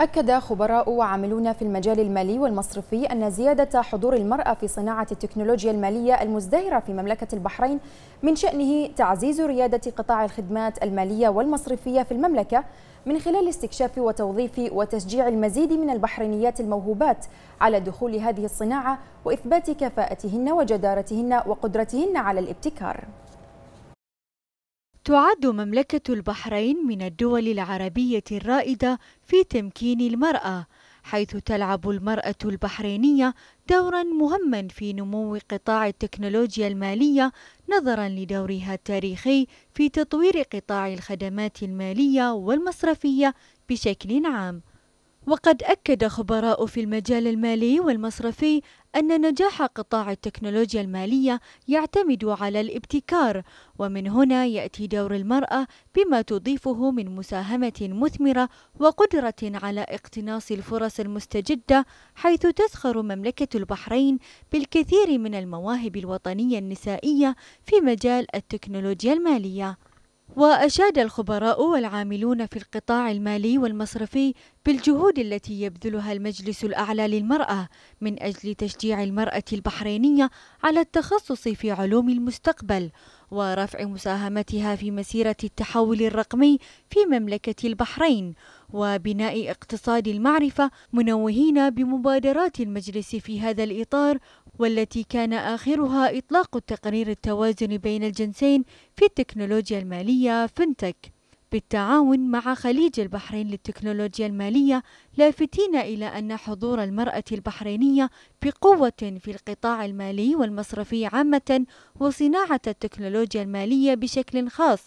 أكد خبراء وعاملون في المجال المالي والمصرفي أن زيادة حضور المرأة في صناعة التكنولوجيا المالية المزدهرة في مملكة البحرين من شأنه تعزيز ريادة قطاع الخدمات المالية والمصرفية في المملكة من خلال استكشاف وتوظيف وتشجيع المزيد من البحرينيات الموهوبات على دخول هذه الصناعة وإثبات كفاءتهن وجدارتهن وقدرتهن على الابتكار تعد مملكة البحرين من الدول العربية الرائدة في تمكين المرأة حيث تلعب المرأة البحرينية دورا مهما في نمو قطاع التكنولوجيا المالية نظرا لدورها التاريخي في تطوير قطاع الخدمات المالية والمصرفية بشكل عام وقد أكد خبراء في المجال المالي والمصرفي أن نجاح قطاع التكنولوجيا المالية يعتمد على الابتكار ومن هنا يأتي دور المرأة بما تضيفه من مساهمة مثمرة وقدرة على اقتناص الفرص المستجدة حيث تزخر مملكة البحرين بالكثير من المواهب الوطنية النسائية في مجال التكنولوجيا المالية وأشاد الخبراء والعاملون في القطاع المالي والمصرفي بالجهود التي يبذلها المجلس الأعلى للمرأة من أجل تشجيع المرأة البحرينية على التخصص في علوم المستقبل ورفع مساهمتها في مسيرة التحول الرقمي في مملكة البحرين وبناء اقتصاد المعرفة منوهين بمبادرات المجلس في هذا الإطار والتي كان آخرها إطلاق التقرير التوازن بين الجنسين في التكنولوجيا المالية فنتك بالتعاون مع خليج البحرين للتكنولوجيا المالية لافتين إلى أن حضور المرأة البحرينية بقوة في القطاع المالي والمصرفي عامة وصناعة التكنولوجيا المالية بشكل خاص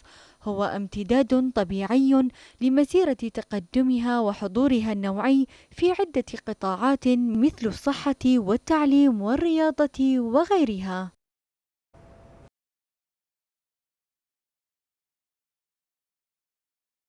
هو امتداد طبيعي لمسيرة تقدمها وحضورها النوعي في عدة قطاعات مثل الصحة والتعليم والرياضة وغيرها